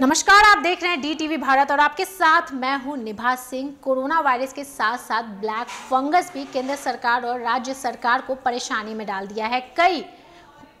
नमस्कार आप देख रहे हैं डी टीवी भारत और आपके साथ मैं हूं निभा सिंह कोरोना वायरस के साथ साथ ब्लैक फंगस भी केंद्र सरकार और राज्य सरकार को परेशानी में डाल दिया है कई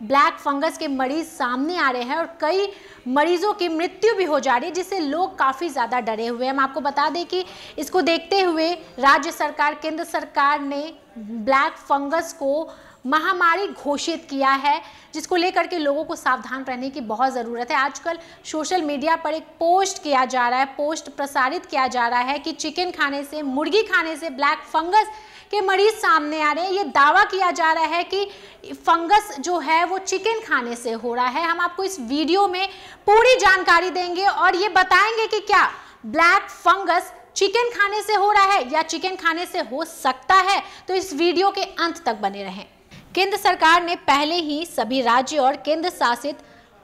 ब्लैक फंगस के मरीज सामने आ रहे हैं और कई मरीजों की मृत्यु भी हो जा रही है जिससे लोग काफ़ी ज़्यादा डरे हुए हैं हम आपको बता दें कि इसको देखते हुए राज्य सरकार केंद्र सरकार ने ब्लैक फंगस को महामारी घोषित किया है जिसको लेकर के लोगों को सावधान रहने की बहुत ज़रूरत है आजकल सोशल मीडिया पर एक पोस्ट किया जा रहा है पोस्ट प्रसारित किया जा रहा है कि चिकन खाने से मुर्गी खाने से ब्लैक फंगस के मरीज सामने आ रहे हैं ये दावा किया जा रहा है कि फंगस जो है वो चिकन खाने से हो रहा है हम आपको इस वीडियो में पूरी जानकारी देंगे और ये बताएंगे कि क्या ब्लैक फंगस चिकन खाने से हो रहा है या चिकन खाने से हो सकता है तो इस वीडियो के अंत तक बने रहें केंद्र सरकार ने पहले ही सभी राज्य और केंद्र शासित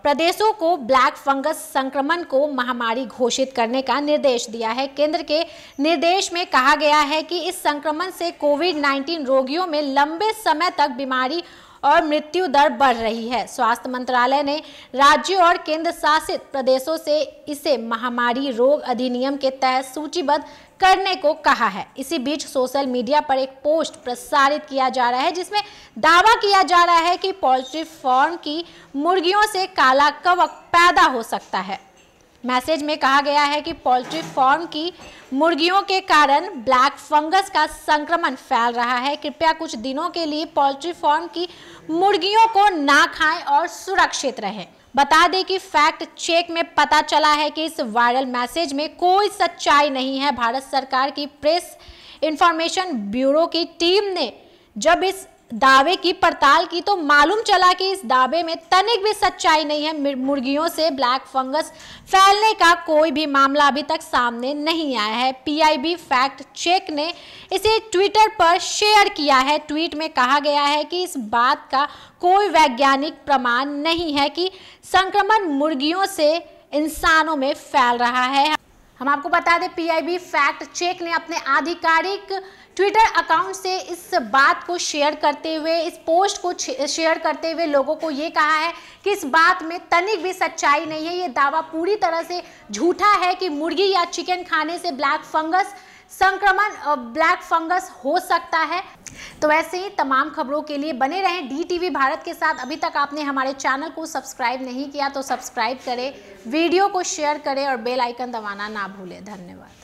प्रदेशों को ब्लैक फंगस संक्रमण को महामारी घोषित करने का निर्देश दिया है केंद्र के निर्देश में कहा गया है कि इस संक्रमण से कोविड 19 रोगियों में लंबे समय तक बीमारी और मृत्यु दर बढ़ रही है स्वास्थ्य मंत्रालय ने राज्यों और केंद्र शासित प्रदेशों से इसे महामारी रोग अधिनियम के तहत सूचीबद्ध करने को कहा है इसी बीच सोशल मीडिया पर एक पोस्ट प्रसारित किया जा रहा है जिसमें दावा किया जा रहा है कि पोल्ट्री फॉर्म की मुर्गियों से काला कवक पैदा हो सकता है मैसेज में कहा गया है कि पोल्ट्री फार्म की मुर्गियों के कारण ब्लैक फंगस का संक्रमण फैल रहा है कृपया कुछ दिनों के लिए पोल्ट्री फॉर्म की मुर्गियों को ना खाएं और सुरक्षित रहें बता दें कि फैक्ट चेक में पता चला है कि इस वायरल मैसेज में कोई सच्चाई नहीं है भारत सरकार की प्रेस इंफॉर्मेशन ब्यूरो की टीम ने जब इस दावे की पड़ताल की तो मालूम चला कि इस दावे में तनिक भी सच्चाई नहीं है मुर्गियों से ब्लैक फंगस फैलने का कोई भी मामला अभी तक सामने नहीं आया है पीआईबी फैक्ट चेक ने इसे ट्विटर पर शेयर किया है ट्वीट में कहा गया है कि इस बात का कोई वैज्ञानिक प्रमाण नहीं है कि संक्रमण मुर्गियों से इंसानों में फैल रहा है हम आपको बता दें पी फैक्ट चेक ने अपने आधिकारिक ट्विटर अकाउंट से इस बात को शेयर करते हुए इस पोस्ट को शेयर करते हुए लोगों को ये कहा है कि इस बात में तनिक भी सच्चाई नहीं है ये दावा पूरी तरह से झूठा है कि मुर्गी या चिकन खाने से ब्लैक फंगस संक्रमण ब्लैक फंगस हो सकता है तो ऐसे ही तमाम खबरों के लिए बने रहें डी भारत के साथ अभी तक आपने हमारे चैनल को सब्सक्राइब नहीं किया तो सब्सक्राइब करें वीडियो को शेयर करें और बेल आइकन दबाना ना भूलें धन्यवाद